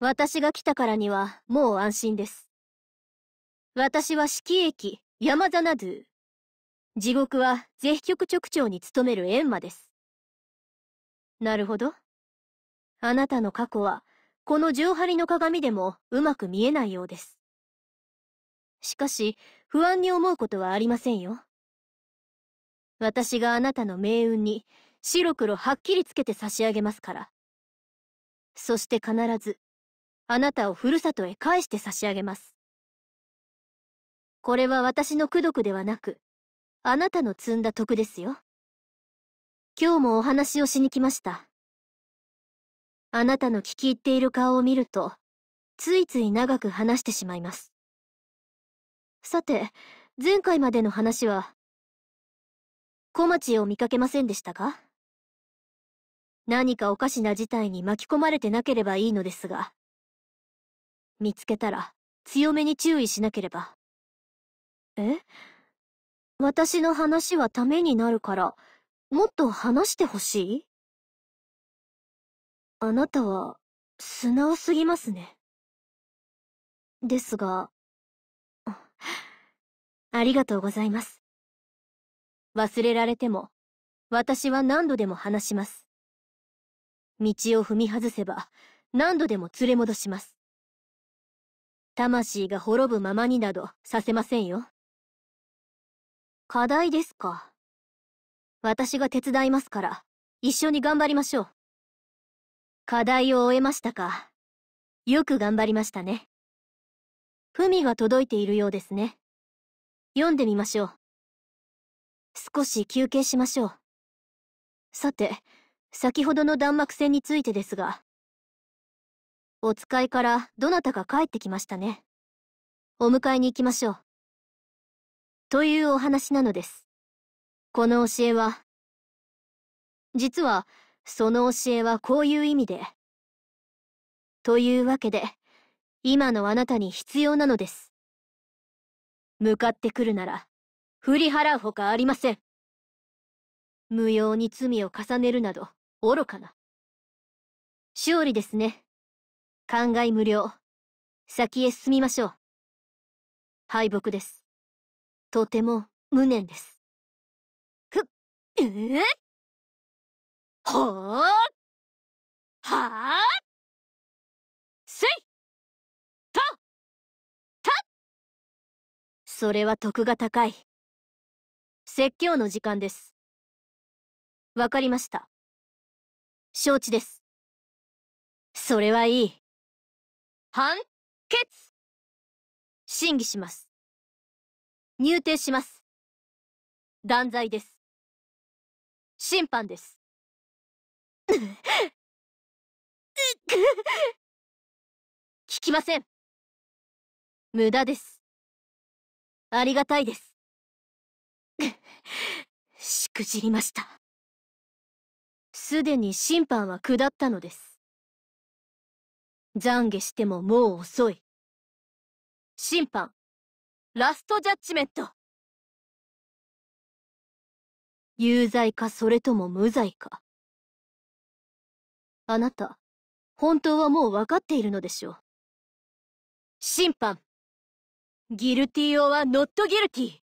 私が来たからにはもう安心です。私は四季駅山ザナドゥ。地獄は絶局直長に務めるエンマです。なるほど。あなたの過去は、この十針の鏡でもうまく見えないようです。しかし、不安に思うことはありませんよ。私があなたの命運に白黒はっきりつけて差し上げますから。そして必ず、あなたをふるさとへ返して差し上げます。これは私の功徳ではなく、あなたの積んだ徳ですよ。今日もお話をしに来ました。あなたの聞き入っている顔を見ると、ついつい長く話してしまいます。さて、前回までの話は、小町を見かけませんでしたか何かおかしな事態に巻き込まれてなければいいのですが。見つけたら強めに注意しなければ。え私の話はためになるから、もっと話してほしいあなたは素直すぎますね。ですが、ありがとうございます。忘れられても、私は何度でも話します。道を踏み外せば、何度でも連れ戻します。魂が滅ぶままになどさせませんよ。課題ですか。私が手伝いますから、一緒に頑張りましょう。課題を終えましたか。よく頑張りましたね。文が届いているようですね。読んでみましょう。少し休憩しましょう。さて、先ほどの弾幕戦についてですが、お使いからどなたか帰ってきましたね。お迎えに行きましょう。というお話なのです。この教えは、実は、その教えはこういう意味で。というわけで、今のあなたに必要なのです。向かってくるなら、振り払うほかありません。無用に罪を重ねるなど、愚かな。勝利ですね。感慨無量。先へ進みましょう。敗北です。とても無念です。ふっ、えー、ほーはーせいとたそれは徳が高い。説教の時間です。わかりました。承知です。それはいい。判決審議します。入廷します。断罪です。審判です。聞きません。無駄です。ありがたいです。しくじりました。すでに審判は下ったのです。懺悔してももう遅い。審判、ラストジャッジメント。有罪かそれとも無罪か。あなた、本当はもう分かっているのでしょう。審判、ギルティーオはノットギルティー。